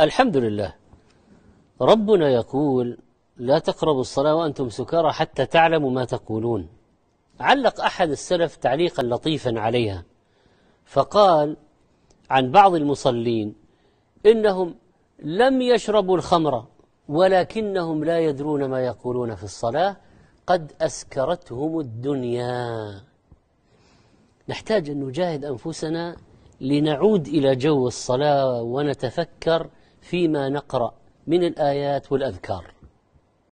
الحمد لله ربنا يقول لا تقربوا الصلاة وأنتم سكارى حتى تعلموا ما تقولون علق أحد السلف تعليقا لطيفا عليها فقال عن بعض المصلين إنهم لم يشربوا الخمر ولكنهم لا يدرون ما يقولون في الصلاة قد أسكرتهم الدنيا نحتاج أن نجاهد أنفسنا لنعود إلى جو الصلاة ونتفكر فيما نقرأ من الآيات والأذكار